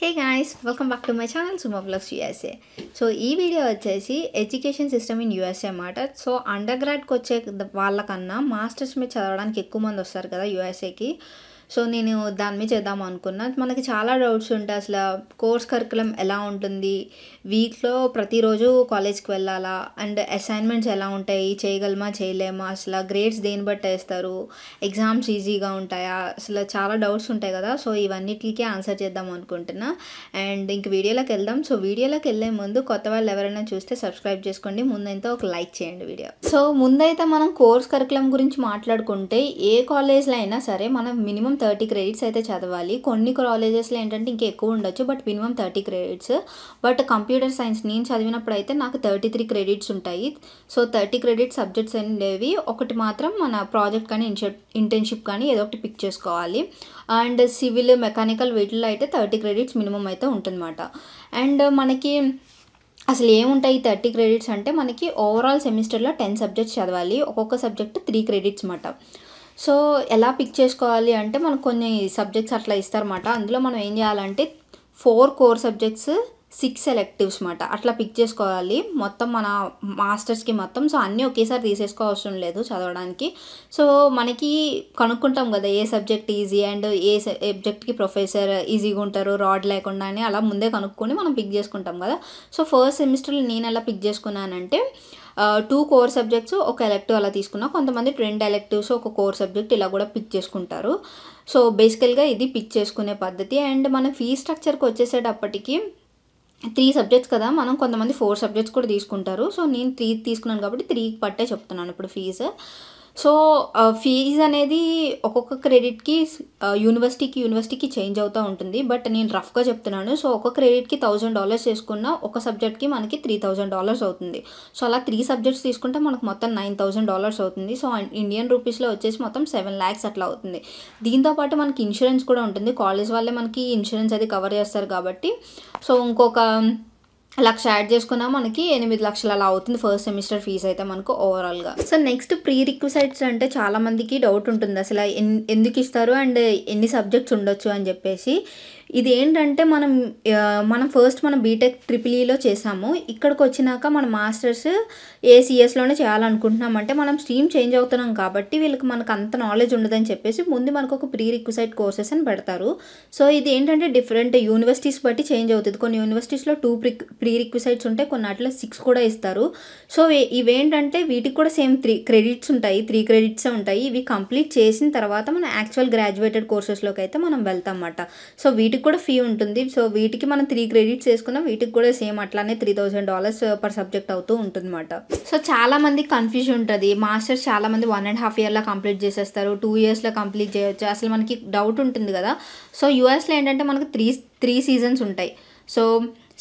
hey guys welcome back to my channel Suma vlogs USA so ఈ video వచ్చేసి education system in USA అన్నమాట so under గ్రాడ్కి వచ్చే వాళ్ళకన్నా మాస్టర్స్ మీద చదవడానికి ఎక్కువ మంది వస్తారు కదా యూఎస్ఏకి సో నేను దాని మీద చేద్దాం అనుకున్నా మనకి చాలా డౌట్స్ ఉంటాయి అసలు కోర్స్ కరికులం ఎలా ఉంటుంది వీక్లో ప్రతిరోజు కాలేజ్కి వెళ్ళాలా అండ్ అసైన్మెంట్స్ ఎలా ఉంటాయి చేయగలమా చేయలేమా అసలు గ్రేడ్స్ దేని బట్టి వేస్తారు ఎగ్జామ్స్ ఈజీగా ఉంటాయా అసలు చాలా డౌట్స్ ఉంటాయి కదా సో ఇవన్నిటికీ ఆన్సర్ చేద్దాం అనుకుంటున్నా అండ్ ఇంక వీడియోలోకి వెళ్దాం సో వీడియోలోకి వెళ్ళే ముందు కొత్త వాళ్ళు ఎవరైనా చూస్తే సబ్స్క్రైబ్ చేసుకోండి ముందైతే ఒక లైక్ చేయండి వీడియో సో ముందైతే మనం కోర్స్ కరికులం గురించి మాట్లాడుకుంటే ఏ కాలేజ్లో అయినా సరే మనం మినిమం థర్టీ క్రెడిట్స్ అయితే చదవాలి కొన్ని కాలేజెస్లో ఏంటంటే ఇంకా ఎక్కువ ఉండొచ్చు but minimum thirty credits but computer science నేను చదివినప్పుడు అయితే నాకు థర్టీ త్రీ క్రెడిట్స్ ఉంటాయి సో థర్టీ క్రెడిట్స్ సబ్జెక్ట్స్ అనేవి ఒకటి మాత్రం మన ప్రాజెక్ట్ కానీ ఇంటర్న్షిప్ కానీ ఏదో ఒకటి పిక్ చేసుకోవాలి అండ్ సివిల్ మెకానికల్ వీటిల్లో అయితే థర్టీ క్రెడిట్స్ మినిమం అయితే ఉంటుందన్నమాట అండ్ మనకి అసలు ఏముంటాయి థర్టీ క్రెడిట్స్ అంటే మనకి ఓవరాల్ సెమిస్టర్లో టెన్ సబ్జెక్ట్స్ చదవాలి ఒక్కొక్క సబ్జెక్ట్ త్రీ క్రెడిట్స్ అన్నమాట సో ఎలా పిక్ చేసుకోవాలి అంటే మనకు కొన్ని సబ్జెక్ట్స్ అట్లా ఇస్తారన్నమాట అందులో మనం ఏం చేయాలంటే four core subjects six selectives మాట అట్లా పిక్ చేసుకోవాలి మొత్తం మన మాస్టర్స్కి మొత్తం సో అన్నీ ఒకేసారి తీసేసుకోవాల్సిన లేదు చదవడానికి సో మనకి కనుక్కుంటాం కదా ఏ సబ్జెక్ట్ ఈజీ అండ్ ఏ సబ్జెక్ట్కి ప్రొఫెసర్ ఈజీగా ఉంటారు రాడ్ లేకుండా అని అలా ముందే కనుక్కొని మనం పిక్ చేసుకుంటాం కదా సో ఫస్ట్ సెమిస్టర్లో నేను ఎలా పిక్ చేసుకున్నానంటే టూ కోర్ సబ్జెక్ట్స్ ఒక ఎలెక్టివ్ అలా తీసుకున్నా కొంతమంది రెండు ఎలెక్టివ్స్ ఒక కోర్ సబ్జెక్ట్ ఇలా కూడా పిక్ చేసుకుంటారు సో బేసికల్గా ఇది పిక్ చేసుకునే పద్ధతి అండ్ మన ఫీ స్ట్రక్చర్కి వచ్చేసేటప్పటికి త్రీ సబ్జెక్ట్స్ కదా మనం కొంతమంది ఫోర్ సబ్జెక్ట్స్ కూడా తీసుకుంటారు సో నేను త్రీ తీసుకున్నాను కాబట్టి త్రీ పట్టే చెప్తున్నాను ఇప్పుడు ఫీజు సో ఫీజ్ అనేది ఒక్కొక్క క్రెడిట్కి యూనివర్సిటీకి యూనివర్సిటీకి చేంజ్ అవుతూ ఉంటుంది బట్ నేను రఫ్గా చెప్తున్నాను సో ఒక క్రెడిట్కి థౌజండ్ డాలర్స్ వేసుకున్న ఒక సబ్జెక్ట్కి మనకి త్రీ థౌజండ్ డాలర్స్ అవుతుంది సో అలా త్రీ సబ్జెక్ట్స్ తీసుకుంటే మనకు మొత్తం నైన్ థౌజండ్ డాలర్స్ అవుతుంది సో ఇండియన్ రూపీస్లో వచ్చేసి మొత్తం సెవెన్ ల్యాక్స్ అట్లా అవుతుంది దీంతోపాటు మనకి ఇన్సూరెన్స్ కూడా ఉంటుంది కాలేజ్ వాళ్ళే మనకి ఇన్సూరెన్స్ అది కవర్ చేస్తారు కాబట్టి సో ఇంకొక లక్ష యాడ్ చేసుకున్నా మనకి ఎనిమిది లక్షలు అలా అవుతుంది ఫస్ట్ సెమిస్టర్ ఫీజు అయితే మనకు ఓవరాల్గా సో నెక్స్ట్ ప్రీ రిక్విసైట్స్ అంటే చాలామందికి డౌట్ ఉంటుంది అసలు ఎందుకు ఇస్తారు అండ్ ఎన్ని సబ్జెక్ట్స్ ఉండొచ్చు అని చెప్పేసి ఇది ఏంటంటే మనం మనం ఫస్ట్ మనం బీటెక్ ట్రిపుల్ ఈలో చేసాము ఇక్కడికి వచ్చినాక మన మాస్టర్స్ ఏసీఎస్లోనే చేయాలనుకుంటున్నాం చేయాలనుకుంటున్నామంటే మనం స్ట్రీమ్ చేంజ్ అవుతున్నాం కాబట్టి వీళ్ళకి మనకు అంత నాలెడ్జ్ ఉండదని చెప్పేసి ముందు మనకు ఒక ప్రీ రిక్వసైట్ కోర్సెస్ అని పెడతారు సో ఇది ఏంటంటే డిఫరెంట్ యూనివర్సిటీస్ బట్టి చేంజ్ అవుతుంది కొన్ని యూనివర్సిటీస్లో టూ ప్రీ ప్రీ రిక్వసైట్స్ ఉంటాయి కొన్ని వాటిలో సిక్స్ కూడా ఇస్తారు సో ఇవేంటంటే వీటికి కూడా సేమ్ త్రీ క్రెడిట్స్ ఉంటాయి త్రీ క్రెడిట్స్ ఉంటాయి ఇవి కంప్లీట్ చేసిన తర్వాత మనం యాక్చువల్ గ్రాడ్యుయేటెడ్ కోర్సెస్లోకి అయితే మనం వెళ్తాం అన్నమాట సో వీటి వీటికి కూడా ఫీ ఉంటుంది సో వీటికి మనం త్రీ క్రెడిట్స్ వేసుకున్నాం వీటికి కూడా సేమ్ అట్లానే three thousand dollars per subject అవుతూ ఉంటుందన్నమాట సో చాలా మంది కన్ఫ్యూజన్ ఉంటుంది మాస్టర్స్ చాలా మంది వన్ అండ్ హాఫ్ ఇయర్లో కంప్లీట్ చేసేస్తారు టూ ఇయర్స్లో కంప్లీట్ చేయొచ్చు అసలు మనకి డౌట్ ఉంటుంది కదా సో యూఎస్లో ఏంటంటే మనకు త్రీ త్రీ సీజన్స్ ఉంటాయి so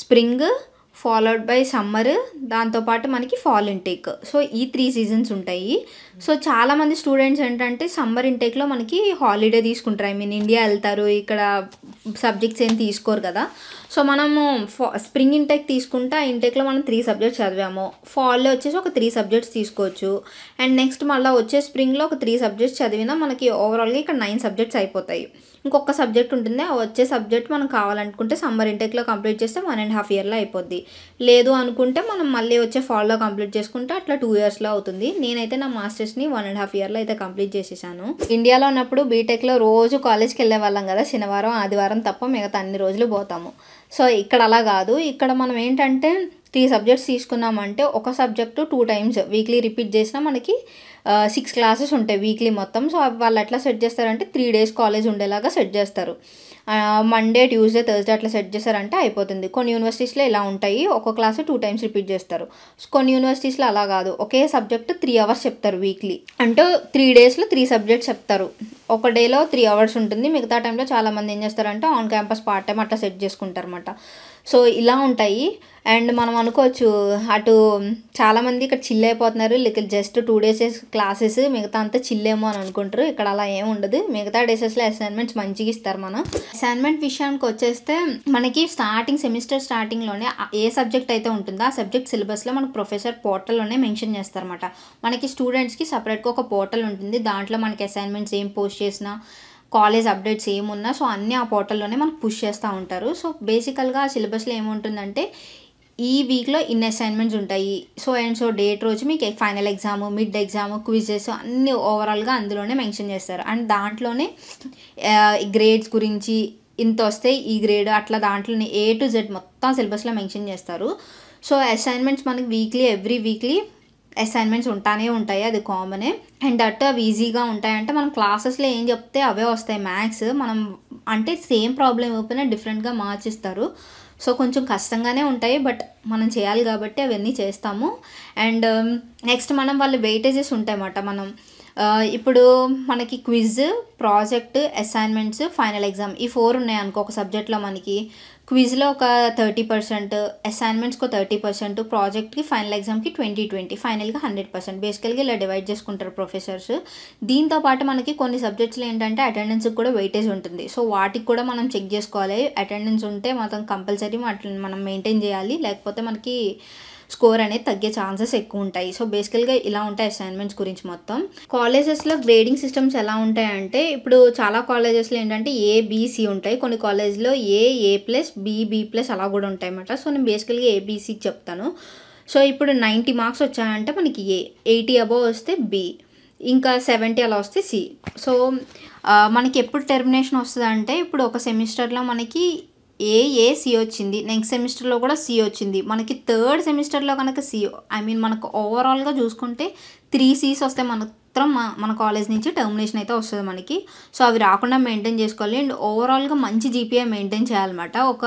spring followed by summer దాంతోపాటు మనకి ఫాల్ ఇంటేక్ సో ఈ త్రీ సీజన్స్ ఉంటాయి సో చాలామంది స్టూడెంట్స్ ఏంటంటే సమ్మర్ ఇంటేక్లో మనకి హాలిడే తీసుకుంటారు ఐ మీన్ ఇండియా వెళ్తారు ఇక్కడ సబ్జెక్ట్స్ ఏం తీసుకోరు కదా సో మనము స్ప్రింగ్ ఇంటేక్ తీసుకుంటే ఆ ఇంటేక్లో మనం త్రీ సబ్జెక్ట్స్ చదివాము ఫాల్లో వచ్చేసి ఒక త్రీ సబ్జెక్ట్స్ తీసుకోవచ్చు అండ్ నెక్స్ట్ మళ్ళీ వచ్చే స్ప్రింగ్లో ఒక త్రీ సబ్జెక్ట్స్ చదివినా మనకి ఓవరాల్గా ఇక్కడ నైన్ సబ్జెక్ట్స్ అయిపోతాయి ఇంకొక సబ్జెక్ట్ ఉంటుంది ఆ వచ్చే సబ్జెక్ట్ మనం కావాలనుకుంటే సమ్మర్ ఇంటెక్లో కంప్లీట్ చేస్తే వన్ అండ్ హాఫ్ ఇయర్లో అయిపోద్ది లేదు అనుకుంటే మనం మళ్ళీ వచ్చే ఫాల్లో కంప్లీట్ చేసుకుంటే అట్లా టూ ఇయర్స్లో అవుతుంది నేనైతే నా మాస్టర్స్ని వన్ అండ్ హాఫ్ ఇయర్లో అయితే కంప్లీట్ చేసేసాను ఇండియాలో ఉన్నప్పుడు బీటెక్లో రోజు కాలేజ్కి వెళ్ళే వాళ్ళం కదా శనివారం ఆదివారం తప్ప మిగతా అన్ని రోజులు పోతాము సో ఇక్కడ అలా కాదు ఇక్కడ మనం ఏంటంటే త్రీ సబ్జెక్ట్స్ తీసుకున్నామంటే ఒక subject two times weekly repeat చేసినా మనకి సిక్స్ క్లాసెస్ ఉంటాయి వీక్లీ మొత్తం సో వాళ్ళు ఎట్లా సెట్ చేస్తారంటే త్రీ డేస్ కాలేజ్ ఉండేలాగా సెట్ చేస్తారు మండే ట్యూస్డే థర్స్డే అట్లా సెట్ చేస్తారంటే అయిపోతుంది కొన్ని యూనివర్సిటీస్లో ఇలా ఉంటాయి ఒక క్లాస్ టూ టైమ్స్ రిపీట్ చేస్తారు కొన్ని యూనివర్సిటీస్లో అలా కాదు ఒకే సబ్జెక్ట్ త్రీ అవర్స్ చెప్తారు వీక్లీ అంటే త్రీ డేస్లో త్రీ సబ్జెక్ట్స్ చెప్తారు ఒక డేలో త్రీ అవర్స్ ఉంటుంది మిగతా టైంలో చాలామంది ఏం చేస్తారంటే ఆన్ క్యాంపస్ పార్ట్ టైం అట్లా సెట్ చేసుకుంటారు అనమాట సో ఇలా ఉంటాయి అండ్ మనం అనుకోవచ్చు అటు చాలామంది ఇక్కడ చిల్ అయిపోతున్నారు లేక జస్ట్ టూ డేసెస్ క్లాసెస్ మిగతా అంతా చిల్లేమో అని అనుకుంటారు ఇక్కడ అలా ఏమి ఉండదు మిగతా డేసెస్లో అసైన్మెంట్స్ మంచిగా ఇస్తారు మనం అసైన్మెంట్ విషయానికి వచ్చేస్తే మనకి స్టార్టింగ్ సెమిస్టర్ స్టార్టింగ్లోనే ఏ సబ్జెక్ట్ అయితే ఉంటుందో ఆ సబ్జెక్ట్ సిలబస్లో మనకు ప్రొఫెసర్ పోర్టల్లోనే మెన్షన్ చేస్తారన్నమాట మనకి స్టూడెంట్స్కి సపరేట్గా ఒక పోర్టల్ ఉంటుంది దాంట్లో మనకి అసైన్మెంట్స్ ఏం పోస్ట్ చేసినా కాలేజ్ అప్డేట్స్ ఏమున్నా సో అన్నీ ఆ పోర్టల్లోనే మనకు పుష్ చేస్తూ ఉంటారు సో బేసికల్గా ఆ సిలబస్లో ఏముంటుందంటే ఈ వీక్లో ఇన్ని అసైన్మెంట్స్ ఉంటాయి సో అండ్ సో డేట్ రోజు మీకు final exam mid exam quizzes అన్నీ ఓవరాల్గా అందులోనే మెన్షన్ చేస్తారు అండ్ దాంట్లోనే గ్రేడ్స్ గురించి ఇంత వస్తే ఈ గ్రేడ్ అట్లా దాంట్లోనే ఏ టు జెడ్ మొత్తం సిలబస్లో మెన్షన్ చేస్తారు సో అసైన్మెంట్స్ మనకి వీక్లీ ఎవ్రీ వీక్లీ అసైన్మెంట్స్ ఉంటానే ఉంటాయి అది కామనే అండ్ అట్ అవి ఈజీగా ఉంటాయంటే మనం క్లాసెస్లో ఏం చెప్తే అవే వస్తాయి మ్యాథ్స్ మనం అంటే సేమ్ ప్రాబ్లం అయిపోయినా డిఫరెంట్గా మార్చిస్తారు సో కొంచెం కష్టంగానే ఉంటాయి బట్ మనం చేయాలి కాబట్టి అవన్నీ చేస్తాము అండ్ నెక్స్ట్ um, మనం వాళ్ళు వెయిటేజెస్ ఉంటాయి అన్నమాట మనం ఇప్పుడు మనకి quiz project assignments final exam ఈ ఫోర్ ఉన్నాయి అనుకో ఒక సబ్జెక్ట్లో మనకి క్విజ్లో ఒక థర్టీ పర్సెంట్ అసైన్మెంట్స్కి ఒక థర్టీ పర్సెంట్ ప్రాజెక్ట్కి ఫైనల్ ఎగ్జామ్కి ట్వంటీ ట్వంటీ ఫైనల్గా హండ్రెడ్ పర్సెంట్ బేసికల్గా ఇలా డివైడ్ చేసుకుంటారు ప్రొఫెసర్స్ దీంతోపాటు మనకి కొన్ని సబ్జెక్ట్స్లో ఏంటంటే అటెండెన్స్కి కూడా వెయిటేజ్ ఉంటుంది సో వాటికి కూడా మనం చెక్ చేసుకోవాలి అటెండెన్స్ ఉంటే మాత్రం కంపల్సరీ మనం మెయింటైన్ చేయాలి లేకపోతే మనకి స్కోర్ అనేది తగ్గే ఛాన్సెస్ ఎక్కువ ఉంటాయి సో బేసికల్గా ఇలా ఉంటాయి అసైన్మెంట్స్ గురించి మొత్తం కాలేజెస్లో గ్రేడింగ్ సిస్టమ్స్ ఎలా ఉంటాయంటే ఇప్పుడు చాలా కాలేజెస్లో ఏంటంటే ఏ బీసీ ఉంటాయి కొన్ని కాలేజ్లో A A plus B B plus అలా కూడా ఉంటాయి అన్నమాట సో నేను బేసికల్గా ఏబీసీ చెప్తాను సో ఇప్పుడు నైంటీ మార్క్స్ వచ్చాయంటే మనకి ఏ ఎయిటీ అబోవ్ వస్తే బి ఇంకా సెవెంటీ అలా వస్తే సి సో మనకి ఎప్పుడు టెర్మినేషన్ వస్తుంది అంటే ఇప్పుడు ఒక సెమిస్టర్లో మనకి ఏ సి వచ్చింది నెక్స్ట్ సెమిస్టర్లో కూడా సి వచ్చింది మనకి థర్డ్ సెమిస్టర్లో కనుక సి ఐ మీన్ మనకు ఓవరాల్గా చూసుకుంటే త్రీ సీస్ వస్తే మాత్రం మన కాలేజ్ నుంచి టర్మినేషన్ అయితే వస్తుంది మనకి సో అవి రాకుండా మెయింటైన్ చేసుకోవాలి అండ్ ఓవరాల్గా మంచి జీపీఏ మెయింటైన్ చేయాలన్నమాట ఒక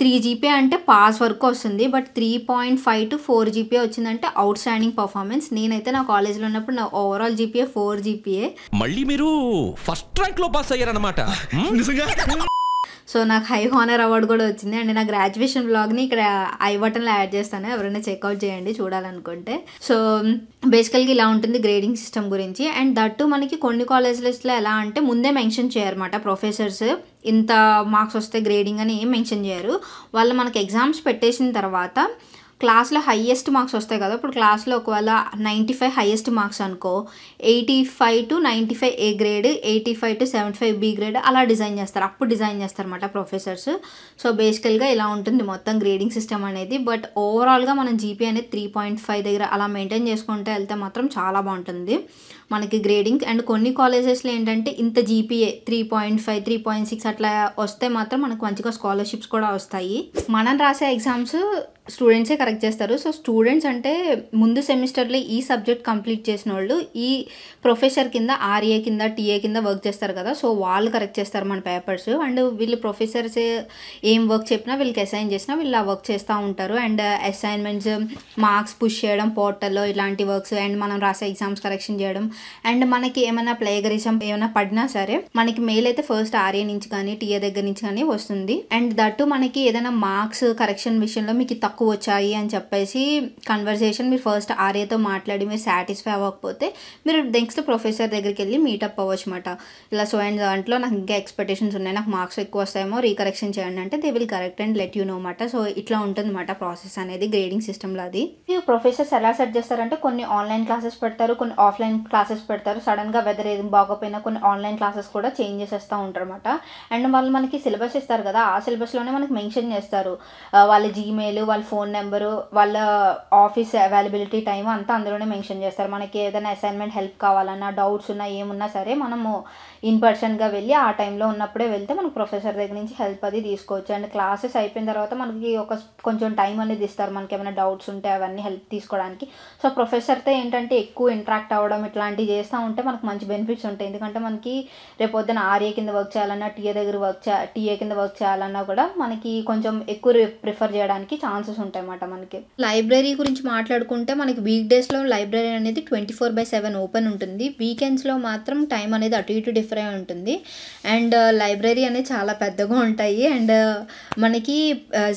త్రీ జీపీ అంటే పాస్ వరకు వస్తుంది but three point five to four GPA వచ్చిందంటే అవుట్ స్టాండింగ్ పర్ఫార్మెన్స్ నేనైతే నా కాలేజ్లో ఉన్నప్పుడు నా ఓవరాల్ జీపీఏ ఫోర్ జీపీఏ మళ్ళీ మీరు ఫస్ట్ ర్యాంక్ లో పాస్ అయ్యారనమాట సో నాకు హై హానర్ అవార్డు కూడా వచ్చింది అండ్ నా గ్రాడ్యుయేషన్ బ్లాగ్ని ఇక్కడ ఐ బటన్లో యాడ్ చేస్తాను ఎవరైనా చెక్అవుట్ చేయండి చూడాలనుకుంటే సో బేసికల్గా ఇలా ఉంటుంది గ్రేడింగ్ సిస్టమ్ గురించి అండ్ దట్టు మనకి కొన్ని కాలేజెస్లో ఎలా అంటే ముందే మెన్షన్ చేయరమాట ప్రొఫెసర్స్ ఇంత మార్క్స్ వస్తే గ్రేడింగ్ అని ఏం మెన్షన్ చేయరు వాళ్ళు మనకి ఎగ్జామ్స్ పెట్టేసిన తర్వాత క్లాస్లో హయ్యెస్ట్ మార్క్స్ వస్తాయి కదా ఇప్పుడు క్లాస్లో ఒకవేళ నైంటీ ఫైవ్ హయ్యెస్ట్ మార్క్స్ అనుకో eighty five to ninety five A grade eighty five to seventy five B grade అలా డిజైన్ చేస్తారు అప్పుడు డిజైన్ చేస్తారన్నమాట ప్రొఫెసర్స్ సో బేసికల్గా ఇలా ఉంటుంది మొత్తం గ్రేడింగ్ సిస్టమ్ అనేది బట్ ఓవరాల్గా మనం జీపీ అనేది త్రీ పాయింట్ ఫైవ్ దగ్గర అలా మెయింటైన్ చేసుకుంటే వెళ్తే మాత్రం చాలా బాగుంటుంది మనకి గ్రేడింగ్ అండ్ కొన్ని కాలేజెస్లో ఏంటంటే ఇంత GPA three point five three point six అట్లా వస్తే మాత్రం మనకు మంచిగా స్కాలర్షిప్స్ కూడా వస్తాయి మనం రాసే ఎగ్జామ్స్ స్టూడెంట్సే కరెక్ట్ చేస్తారు సో స్టూడెంట్స్ అంటే ముందు సెమిస్టర్లో ఈ సబ్జెక్ట్ కంప్లీట్ చేసిన వాళ్ళు ఈ ప్రొఫెసర్ కింద ఆర్ఏ కింద టీఏ కింద వర్క్ చేస్తారు కదా సో వాళ్ళు కరెక్ట్ చేస్తారు మన పేపర్స్ అండ్ వీళ్ళు ప్రొఫెసర్స్ ఏం వర్క్ చెప్పినా వీళ్ళకి అసైన్ చేసినా వీళ్ళు ఆ వర్క్ చేస్తూ ఉంటారు అండ్ అసైన్మెంట్స్ మార్క్స్ పుష్ చేయడం పోర్టల్లో ఇలాంటి వర్క్స్ అండ్ మనం రాసే ఎగ్జామ్స్ కరెక్షన్ చేయడం అండ్ మనకి ఏమైనా ప్లేగరిజం ఏమైనా పడినా సరే మనకి మెయిల్ అయితే ఫస్ట్ ఆర్ఏ నుంచి కానీ టీఏ దగ్గర నుంచి కానీ వస్తుంది అండ్ దట్టు మనకి ఏదైనా మార్క్స్ కరెక్షన్ విషయంలో మీకు తక్కువ తక్కువ వచ్చాయి అని చెప్పేసి కన్వర్జేషన్ మీరు ఫస్ట్ ఆర్యతో మాట్లాడి మీరు సాటిస్ఫై అవ్వకపోతే మీరు నెక్స్ట్ ప్రొఫెసర్ దగ్గరికి వెళ్ళి మీటప్ అవ్వచ్చు అనమాట ఇలా సో అండ్ దాంట్లో నాకు ఇంకా ఎక్స్పెక్టేషన్స్ ఉన్నాయి నాకు మార్క్స్ ఎక్కువ వస్తాయేమో రీకరెక్షన్ చేయండి అంటే they will correct and let you know మాట సో ఇట్లా ఉంటుంది అనమాట ప్రాసెస్ అనేది గ్రేడింగ్ సిస్టమ్లో అది మీరు ప్రొఫెసర్స్ ఎలా సెట్ చేస్తారంటే కొన్ని ఆన్లైన్ క్లాసెస్ పెడతారు కొన్ని ఆఫ్లైన్ క్లాసెస్ పెడతారు సడన్గా వెదర్ ఏది బాగోపోయినా కొన్ని ఆన్లైన్ క్లాసెస్ కూడా చేంజ్ చేసేస్తూ ఉంటారు అనమాట అండ్ వాళ్ళు మనకి సిలబస్ ఇస్తారు కదా ఆ సిలబస్లోనే మనకి మెన్షన్ చేస్తారు వాళ్ళ జీమెయిల్ వాళ్ళ ఫోన్ నెంబరు వాళ్ళ ఆఫీస్ అవైలబిలిటీ టైం అంతా అందులోనే మెన్షన్ చేస్తారు మనకి ఏదైనా అసైన్మెంట్ హెల్ప్ కావాలన్నా డౌట్స్ ఉన్నా ఏమున్నా సరే మనము ఇన్ పర్సన్గా వెళ్ళి ఆ టైంలో ఉన్నప్పుడే వెళ్తే మనకు ప్రొఫెసర్ దగ్గర నుంచి హెల్ప్ అది తీసుకోవచ్చు అండ్ క్లాసెస్ అయిపోయిన తర్వాత మనకి ఒక కొంచెం టైం అనేది ఇస్తారు మనకి ఏమైనా డౌట్స్ ఉంటే అవన్నీ హెల్ప్ తీసుకోవడానికి సో ప్రొఫెసర్తో ఏంటంటే ఎక్కువ ఇంటరాక్ట్ అవ్వడం ఇట్లాంటివి చేస్తూ ఉంటే మనకు మంచి బెనిఫిట్స్ ఉంటాయి ఎందుకంటే మనకి రేపొద్దున ఆర్ఏ కింద వర్క్ చేయాలన్నా టీఏ దగ్గర వర్క్ చే టీఏ కింద వర్క్ చేయాలన్నా కూడా మనకి కొంచెం ఎక్కువ ప్రిఫర్ చేయడానికి ఛాన్సెస్ కోర్సెస్ ఉంటాయి అన్నమాట మనకి లైబ్రరీ గురించి మాట్లాడుకుంటే మనకి వీక్ డేస్లో లైబ్రరీ అనేది twenty four by seven open ఉంటుంది వీకెండ్స్లో మాత్రం టైం అనేది అటు ఇటు డిఫర్ అయి ఉంటుంది అండ్ లైబ్రరీ uh, అనేది చాలా పెద్దగా ఉంటాయి అండ్ uh, మనకి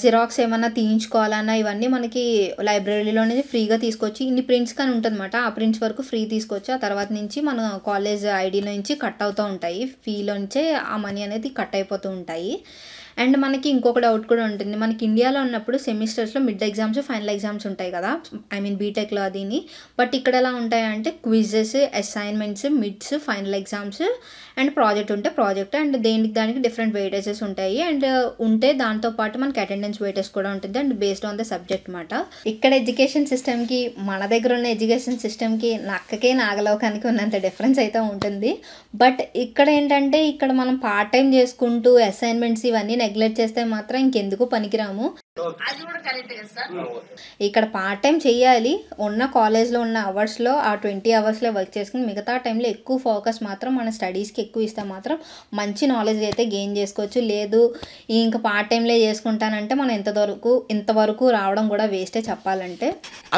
జిరాక్స్ uh, ఏమన్నా తీయించుకోవాలన్నా ఇవన్నీ మనకి లైబ్రరీలో అనేది ఫ్రీగా తీసుకొచ్చి ఇన్ని ప్రింట్స్ కానీ అనమాట ఆ ప్రింట్స్ వరకు ఫ్రీ తీసుకొచ్చి ఆ తర్వాత నుంచి మన కాలేజ్ ఐడి నుంచి కట్ అవుతూ ఉంటాయి ఫీలో నుంచే ఆ మనీ అనేది కట్ అయిపోతూ ఉంటాయి అండ్ మనకి ఇంకొక డౌట్ కూడా ఉంటుంది మనకి ఇండియాలో ఉన్నప్పుడు సెమిస్టర్స్లో మిడ్ ఎగ్జామ్స్ ఫైనల్ ఎగ్జామ్స్ ఉంటాయి కదా ఐ మీన్ బీటెక్లో అదిని బట్ ఇక్కడ ఎలా ఉంటాయంటే quizzes assignments mids final exams and project ఉంటే ప్రాజెక్ట్ అండ్ దేనికి దానికి డిఫరెంట్ వెయిటేజెస్ ఉంటాయి అండ్ ఉంటే దాంతోపాటు మనకి అటెండెన్స్ వెయిటేజ్ కూడా ఉంటుంది and based on the subject అనమాట ఇక్కడ ఎడ్యుకేషన్ సిస్టమ్కి మన దగ్గర ఉన్న ఎడ్యుకేషన్ సిస్టమ్కి నక్కకే నాగలోకానికి ఉన్నంత డిఫరెన్స్ అయితే ఉంటుంది బట్ ఇక్కడ ఏంటంటే ఇక్కడ మనం పార్ట్ టైం చేసుకుంటూ అసైన్మెంట్స్ ఇవన్నీ నెగ్లెక్ట్ చేస్తే మాత్రం ఇంకెందుకు పనికిరాము ఇక్కడ పార్ట్ టైం చేయాలి ఉన్న కాలేజ్లో ఉన్న అవర్స్లో ఆ ట్వంటీ అవర్స్లో వర్క్ చేసుకుని మిగతా టైంలో ఎక్కువ ఫోకస్ మాత్రం మన స్టడీస్కి ఎక్కువ ఇస్తే మాత్రం మంచి నాలెడ్జ్ అయితే గెయిన్ చేసుకోవచ్చు లేదు ఇంకా పార్ట్ టైంలో చేసుకుంటానంటే మనం ఎంతవరకు ఇంతవరకు రావడం కూడా వేస్టే చెప్పాలంటే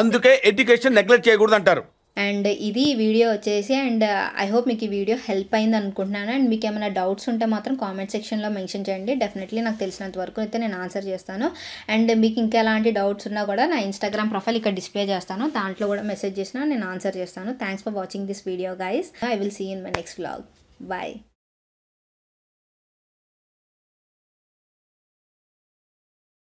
అందుకే ఎడ్యుకేషన్ నెగ్లెక్ట్ చేయకూడదు అంటారు అండ్ ఇది వీడియో వచ్చేసి అండ్ ఐ uh, హోప్ మీకు ఈ వీడియో హెల్ప్ అయింది అనుకుంటున్నాను అండ్ మీకు ఏమైనా డౌట్స్ ఉంటే మాత్రం కామెంట్ సెక్షన్లో మెన్షన్ చేయండి డెఫినెట్లీ నాకు తెలిసినంత వరకు అయితే నేను ఆన్సర్ చేస్తాను అండ్ మీకు ఇంకా ఎలాంటి డౌట్స్ ఉన్నా కూడా నా ఇన్స్టాగ్రామ్ ప్రొఫైల్ ఇక్కడ డిస్ప్లే చేస్తాను దాంట్లో కూడా మెసేజ్ చేసినా నేను ఆన్సర్ చేస్తాను thanks for watching this video guys I will see in my next blog bye